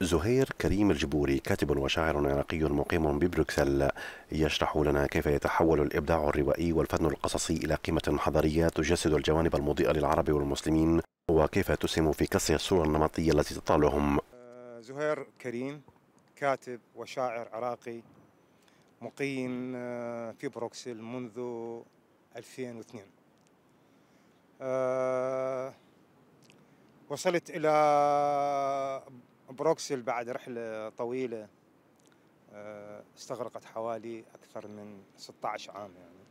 زهير كريم الجبوري كاتب وشاعر عراقي مقيم ببروكسل يشرح لنا كيف يتحول الإبداع الروائي والفن القصصي إلى قيمة حضارية تجسد الجوانب المضيئة للعرب والمسلمين وكيف تسهم في كسر الصورة النمطية التي تطالهم آه، زهير كريم كاتب وشاعر عراقي مقيم آه، في بروكسل منذ 2002 آه، وصلت إلى بروكسل بعد رحلة طويلة آه، استغرقت حوالي أكثر من 16 عام يعني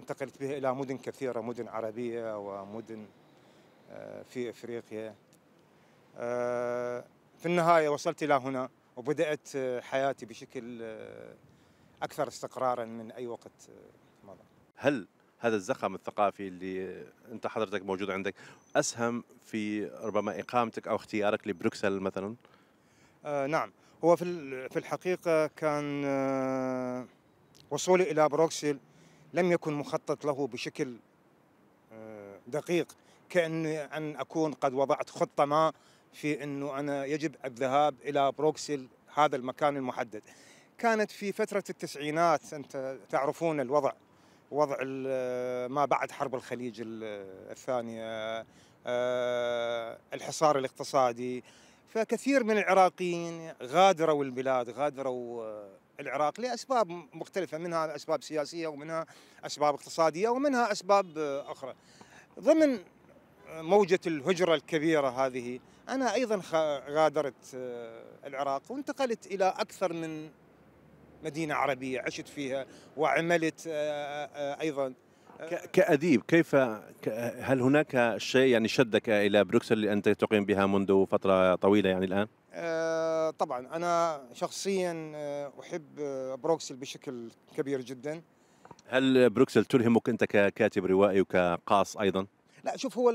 انتقلت بها إلى مدن كثيرة مدن عربية ومدن آه، في إفريقيا آه، في النهاية وصلت إلى هنا وبدأت حياتي بشكل أكثر استقرارا من أي وقت مضى هل هذا الزخم الثقافي اللي انت حضرتك موجود عندك اسهم في ربما اقامتك او اختيارك لبروكسل مثلا؟ آه، نعم هو في في الحقيقة كان آه، وصولي إلى بروكسل لم يكن مخطط له بشكل آه، دقيق كأني أن أكون قد وضعت خطة ما في أنه أنا يجب الذهاب إلى بروكسل هذا المكان المحدد كانت في فترة التسعينات أنت تعرفون الوضع وضع ما بعد حرب الخليج الثانية الحصار الاقتصادي فكثير من العراقيين غادروا البلاد غادروا آه، العراق لاسباب مختلفه منها اسباب سياسيه ومنها اسباب اقتصاديه ومنها اسباب آه، اخرى. ضمن آه، موجه الهجره الكبيره هذه انا ايضا غادرت العراق وانتقلت الى اكثر من مدينه عربيه عشت فيها وعملت ايضا كأديب كيف هل هناك شيء يعني شدك إلى بروكسل اللي أنت تقيم بها منذ فترة طويلة يعني الآن؟ آه، طبعا أنا شخصيا آه، أحب بروكسل بشكل كبير جدا هل بروكسل تلهمك أنت ككاتب روائي وكقاص أيضا؟ لا شوف هو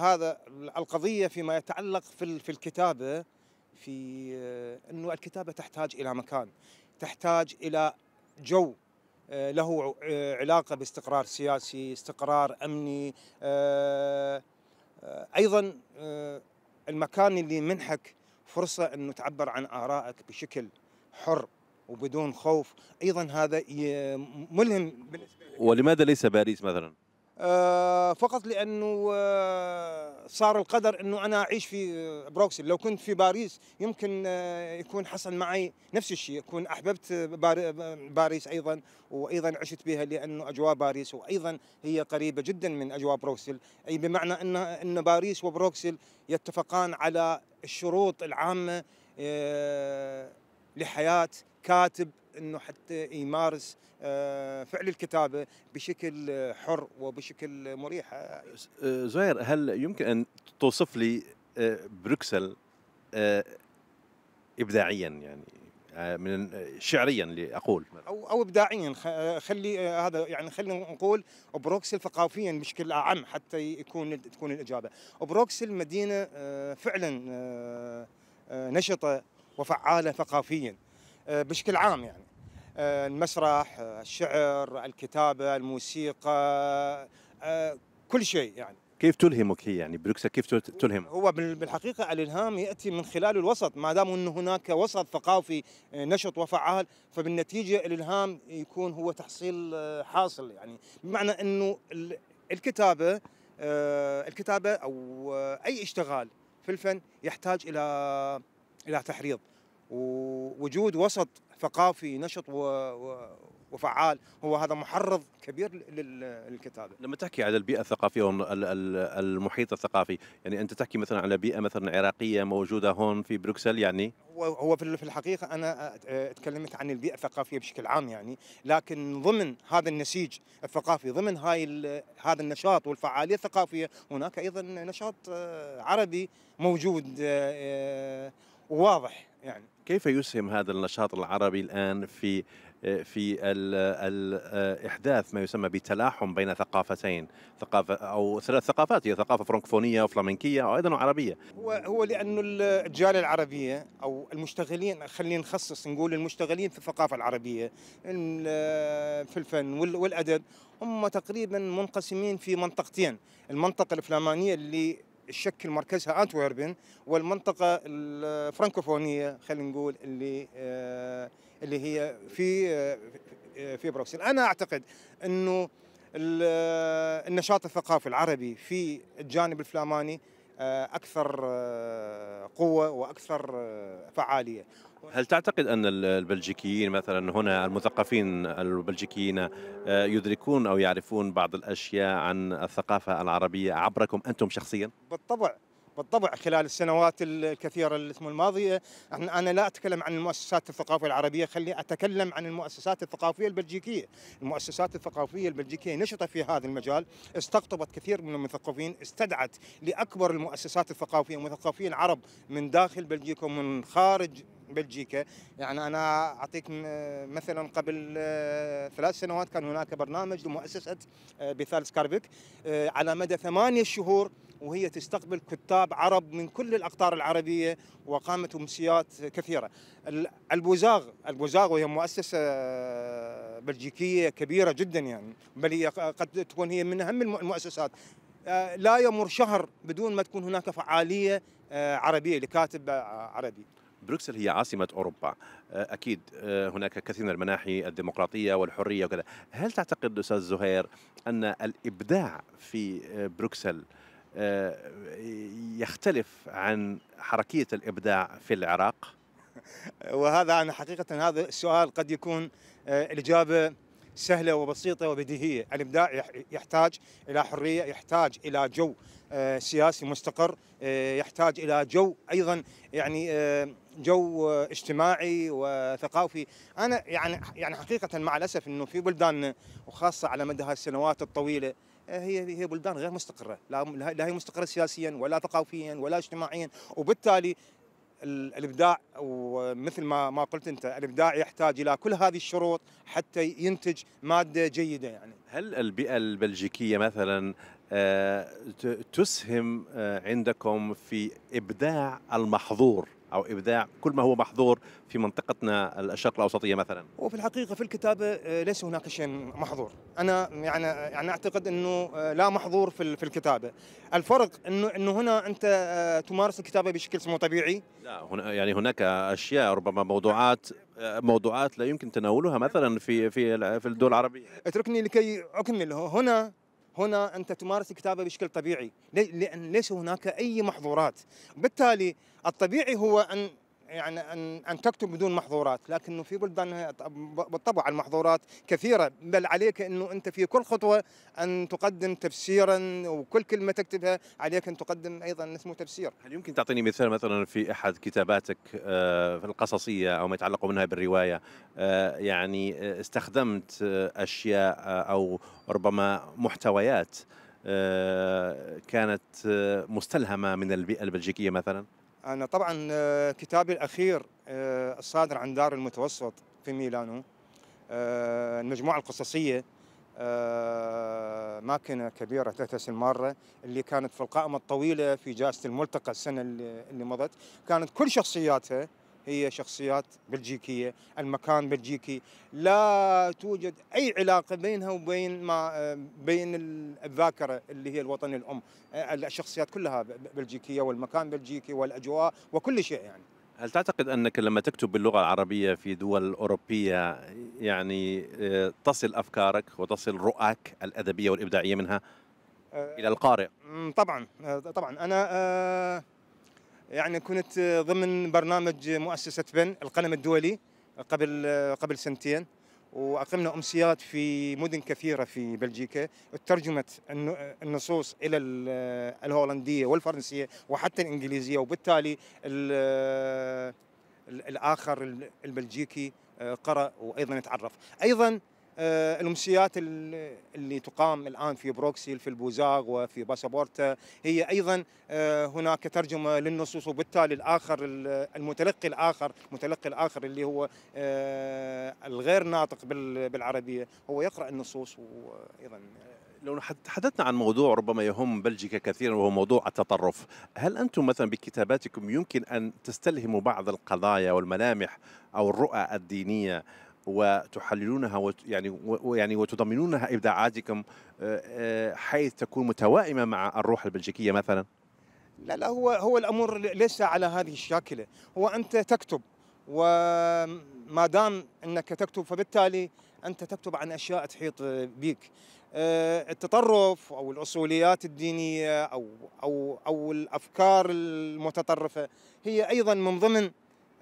هذا القضية فيما يتعلق في في الكتابة في آه، أنه الكتابة تحتاج إلى مكان تحتاج إلى جو آه، له آه، علاقه باستقرار سياسي، استقرار امني آه، ايضا المكان اللي منحك فرصه أن تعبر عن ارائك بشكل حر وبدون خوف، ايضا هذا ملهم بالنسبه ولماذا ليس باريس مثلا؟ آه، فقط لانه آه، صار القدر انه انا اعيش في آه، بروكسل لو كنت في باريس يمكن يكون حصل معي نفس الشيء اكون احببت باريس ايضا وايضا عشت بها لانه اجواء باريس وايضا هي قريبه جدا من اجواء بروكسل اي بمعنى ان ان باريس وبروكسل يتفقان على الشروط العامه لحياه كاتب انه حتى يمارس آه، فعل الكتابه بشكل حر وبشكل مريح آه، زهير هل يمكن ان توصف لي آه، بروكسل ابداعيا يعني من شعريا لاقول او او ابداعيا خلي هذا يعني خلينا نقول بروكسل ثقافيا بشكل اعم حتى يكون تكون الاجابه بروكسل مدينه فعلا نشطه وفعاله ثقافيا آه، بشكل عام يعني آه، المسرح آه، الشعر الكتابة الموسيقى كل شيء يعني كيف تلهمك هي يعني بروكسا كيف تلهم هو بالحقيقة الإلهام يأتي من خلال الوسط ما دام أن هناك وسط ثقافي نشط وفعال فبالنتيجة الإلهام يكون هو تحصيل حاصل يعني بمعنى أنه الكتابة الكتابة أو أي اشتغال في الفن يحتاج إلى إلى تحريض ووجود وسط ثقافي نشط و... وفعال هو هذا محرض كبير للكتابه. لما تحكي على البيئه الثقافيه المحيط الثقافي، يعني انت تحكي مثلا على بيئه مثلا عراقيه موجوده هون في بروكسل يعني؟ هو في الحقيقه انا تكلمت عن البيئه الثقافيه بشكل عام يعني، لكن ضمن هذا النسيج الثقافي، ضمن هاي هذا النشاط والفعاليه الثقافيه، هناك ايضا نشاط آه، عربي موجود وواضح آه، آه، يعني. كيف يسهم هذا النشاط العربي الآن في في ال ال إحداث ما يسمى بتلاحم بين ثقافتين ثقافة أو ثلاث ثقافات هي ثقافة فرنكفونية وفلامنكية وأيضا عربية هو, هو لأنه الجالية العربية أو المشتغلين خلينا نخصص نقول المشتغلين في الثقافة العربية في الفن والأدب هم تقريبا منقسمين في منطقتين المنطقة الفلامانية اللي تشكل مركزها انتويربن والمنطقه الفرنكوفونيه خلينا نقول اللي آه، اللي هي في آه، في بروكسل انا اعتقد انه آه، النشاط الثقافي العربي في الجانب الفلاماني اكثر قوه واكثر فعاليه هل تعتقد ان البلجيكيين مثلا هنا المثقفين البلجيكيين آه، يدركون او يعرفون بعض الاشياء عن الثقافه العربيه عبركم انتم شخصيا؟ بالطبع بالطبع خلال السنوات الكثيره الماضيه انا لا اتكلم عن المؤسسات الثقافيه العربيه خلي اتكلم عن المؤسسات الثقافيه البلجيكيه المؤسسات الثقافيه البلجيكيه نشطه في هذا المجال استقطبت كثير من المثقفين استدعت لاكبر المؤسسات الثقافيه المثقفين العرب من داخل بلجيكا ومن خارج بلجيكا يعني أنا أعطيك مثلا قبل آه، ثلاث سنوات كان هناك برنامج لمؤسسة آه، بثال سكاربيك آه، على مدى ثمانية شهور وهي تستقبل كتاب عرب من كل الأقطار العربية وقامت أمسيات كثيرة البوزاغ البوزاغ وهي مؤسسة بلجيكية كبيرة جدا يعني بل هي قد تكون هي من أهم المؤسسات لا يمر شهر بدون ما تكون هناك فعالية عربية لكاتب عربي بروكسل هي عاصمة أوروبا آه، أكيد آه، هناك كثير من المناحي الديمقراطية والحرية وكذا هل تعتقد أستاذ زهير أن الإبداع في آه، بروكسل يختلف عن حركية الإبداع في العراق؟ وهذا أنا حقيقة هذا السؤال قد يكون الإجابة سهله وبسيطه وبديهيه، الابداع يحتاج الى حريه، يحتاج الى جو آه، سياسي مستقر، آه، يحتاج الى جو ايضا يعني آه، جو اجتماعي وثقافي، انا يعني يعني حقيقه مع الاسف انه في بلدان وخاصه على مدى هالسنوات الطويله هي هي بلدان غير مستقره، لا هي مستقره سياسيا ولا ثقافيا ولا اجتماعيا، وبالتالي الابداع ومثل ما ما قلت انت الابداع يحتاج الى كل هذه الشروط حتى ينتج ماده جيده يعني هل البيئه البلجيكيه مثلا آه، تسهم آه، عندكم في ابداع المحظور او ابداع كل ما هو محظور في منطقتنا الشرق الاوسطيه مثلا وفي الحقيقه في الكتابه آه، ليس هناك شيء محظور انا يعني يعني اعتقد انه آه، لا محظور في في الكتابه الفرق انه انه هنا انت آه، تمارس الكتابه بشكل مو طبيعي لا هنا يعني هناك اشياء ربما موضوعات موضوعات لا يمكن تناولها مثلا في في في الدول العربيه اتركني لكي اكمل هنا هنا انت تمارس الكتابه بشكل طبيعي لان ليس هناك اي محظورات بالتالي الطبيعي هو ان يعني ان ان تكتب بدون محظورات، لكنه في بلدان بالطبع المحظورات كثيره، بل عليك انه انت في كل خطوه ان تقدم تفسيرا وكل كلمه تكتبها عليك ان تقدم ايضا اسمه تفسير. هل يمكن تعطيني مثال مثلا في احد كتاباتك آه، القصصيه او ما يتعلق منها بالروايه آه، يعني آه، استخدمت اشياء او ربما محتويات كانت مستلهمه من البيئه البلجيكيه مثلا؟ أنا طبعا آه، كتابي الأخير آه، الصادر عن دار المتوسط في ميلانو آه، المجموعة القصصية ماكنة كبيرة تهتز المارة اللي كانت في القائمة الطويلة في جائزة الملتقى السنة اللي مضت كانت كل شخصياتها هي شخصيات بلجيكيه، المكان بلجيكي، لا توجد اي علاقه بينها وبين ما بين الذاكره اللي هي الوطن الام، الشخصيات كلها بلجيكيه والمكان بلجيكي والاجواء وكل شيء يعني. هل تعتقد انك لما تكتب باللغه العربيه في دول اوروبيه يعني آه، تصل افكارك وتصل رؤاك الادبيه والابداعيه منها آه، الى القارئ؟ طبعا آه، طبعا انا يعني كنت ضمن برنامج مؤسسة بن القلم الدولي قبل قبل سنتين واقمنا امسيات في مدن كثيره في بلجيكا ترجمت النصوص الى الهولنديه والفرنسيه وحتى الانجليزيه وبالتالي الاخر البلجيكي آه، قرأ وايضا تعرف ايضا آه، الامسيات اللي تقام الان في بروكسيل في البوزاغ وفي باسابورتا هي ايضا آه، هناك ترجمه للنصوص وبالتالي الاخر المتلقي الاخر المتلقي الاخر اللي هو آه، الغير ناطق بالعربيه هو يقرا النصوص وايضا لو تحدثنا عن موضوع ربما يهم بلجيكا كثيرا وهو موضوع التطرف هل أنتم مثلا بكتاباتكم يمكن أن تستلهموا بعض القضايا والملامح أو الرؤى الدينية وتحللونها يعني ويعني وتضمنونها ابداعاتكم آه، آه، حيث تكون متوائمه مع الروح البلجيكيه مثلا؟ لا لا هو هو الامر ليس على هذه الشاكله، هو انت تكتب وما دام انك تكتب فبالتالي انت تكتب عن اشياء تحيط بك. آه، التطرف او الاصوليات الدينيه او او او الافكار المتطرفه هي ايضا من ضمن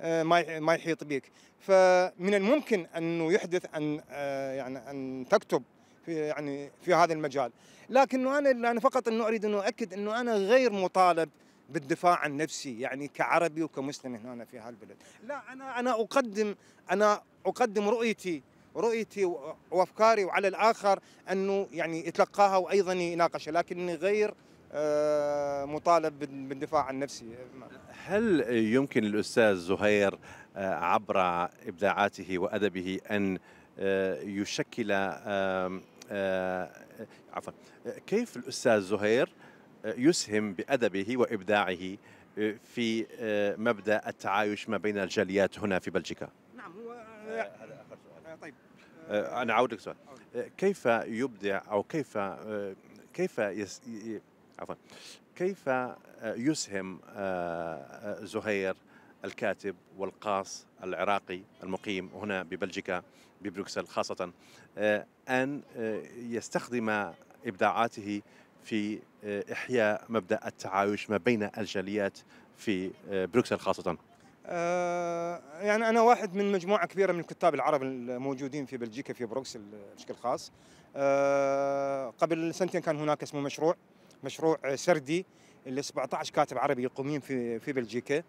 آه، ما يحيط بك فمن الممكن انه يحدث ان آه، يعني ان تكتب في يعني في هذا المجال لكنه انا انا فقط انه اريد ان اؤكد انه انا غير مطالب بالدفاع عن نفسي يعني كعربي وكمسلم هنا في هذا البلد لا انا انا اقدم انا اقدم رؤيتي رؤيتي وافكاري وعلى الاخر انه يعني يتلقاها وايضا يناقشها لكني غير آه، مطالب بالدفاع عن نفسي هل يمكن الأستاذ زهير آه، عبر إبداعاته وأدبه أن آه، يشكل عفوا كيف الأستاذ زهير يسهم بأدبه وإبداعه في مبدأ التعايش ما بين الجاليات هنا في بلجيكا نعم هو هذا آخر سؤال طيب أنا أعود لك سؤال كيف يبدع أو كيف كيف عفوا كيف آه، يسهم آه، آه، زهير الكاتب والقاص العراقي المقيم هنا ببلجيكا ببروكسل خاصة أن يستخدم إبداعاته في إحياء مبدأ التعايش ما بين الجاليات في بروكسل خاصة يعني أنا واحد من مجموعة كبيرة من الكتاب العرب الموجودين في بلجيكا في بروكسل بشكل خاص قبل سنتين كان هناك اسمه مشروع مشروع سردي ل 17 كاتب عربي يقومين في في بلجيكا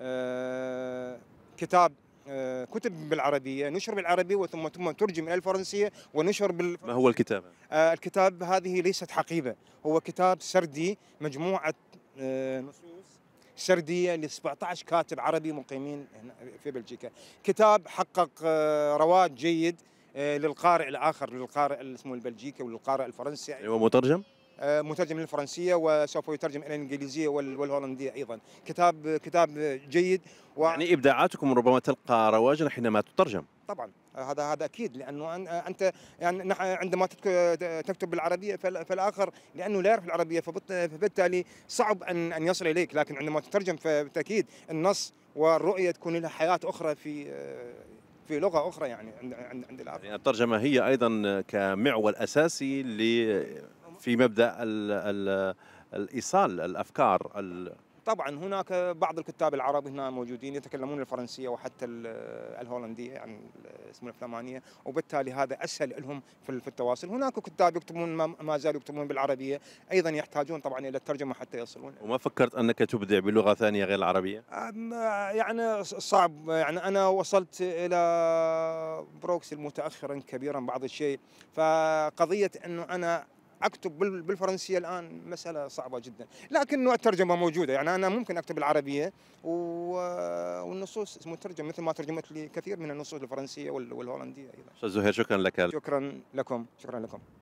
آه، كتاب آه، كتب بالعربيه نشر بالعربيه وثم ثم ترجم الى الفرنسيه ونشر بال ما هو الكتاب؟ آه، الكتاب هذه ليست حقيبه هو كتاب سردي مجموعه نصوص سرديه ل 17 كاتب عربي مقيمين هنا في بلجيكا كتاب حقق رواج جيد للقارئ الاخر للقارئ اسمه البلجيكي وللقارئ الفرنسي يعني هو مترجم؟ آه، مترجم للفرنسيه وسوف يترجم الى الانجليزيه والهولنديه ايضا كتاب كتاب جيد و... يعني ابداعاتكم ربما تلقى رواجا حينما تترجم طبعا آه، هذا هذا اكيد لانه آه، انت يعني عندما تكتب بالعربيه فالاخر لانه لا يعرف العربيه فبالتالي صعب ان ان يصل اليك لكن عندما تترجم فبالتاكيد النص والرؤيه تكون لها حياه اخرى في في لغه اخرى يعني عند عند, العرب يعني الترجمه هي ايضا كمعول اساسي ل في مبدا الـ الـ الايصال الافكار طبعا هناك بعض الكتاب العرب هنا موجودين يتكلمون الفرنسيه وحتى الهولنديه عن يعني اسم الفلمانيه وبالتالي هذا اسهل لهم في التواصل هناك كتاب يكتبون ما زالوا يكتبون بالعربيه ايضا يحتاجون طبعا الى الترجمه حتى يصلون وما فكرت انك تبدع بلغه ثانيه غير العربيه يعني صعب يعني انا وصلت الى بروكسل متاخرا كبيرا بعض الشيء فقضيه انه انا اكتب بالفرنسيه الان مساله صعبه جدا لكن الترجمه موجوده يعني انا ممكن اكتب العربيه والنصوص مترجم مثل ما ترجمت لي كثير من النصوص الفرنسيه والهولنديه ايضا استاذ زهير شكرا لك شكرا لكم شكرا لكم